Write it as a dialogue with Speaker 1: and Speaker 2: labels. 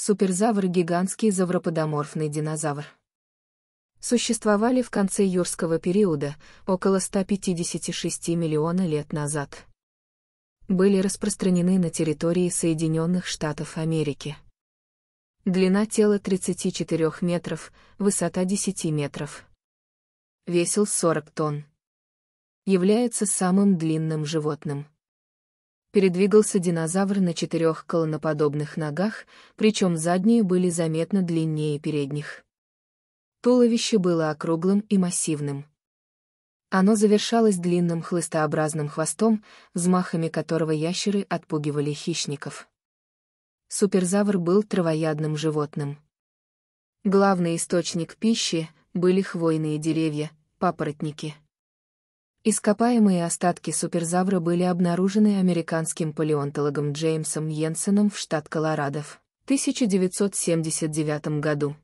Speaker 1: Суперзавр – гигантский завроподоморфный динозавр. Существовали в конце юрского периода, около 156 миллиона лет назад. Были распространены на территории Соединенных Штатов Америки. Длина тела 34 метров, высота 10 метров. Весил 40 тонн. Является самым длинным животным. Передвигался динозавр на четырех колоноподобных ногах, причем задние были заметно длиннее передних. Туловище было округлым и массивным. Оно завершалось длинным хлыстообразным хвостом, взмахами которого ящеры отпугивали хищников. Суперзавр был травоядным животным. Главный источник пищи были хвойные деревья, папоротники. Ископаемые остатки суперзавра были обнаружены американским палеонтологом Джеймсом Йенсеном в штат Колорадо в 1979 году.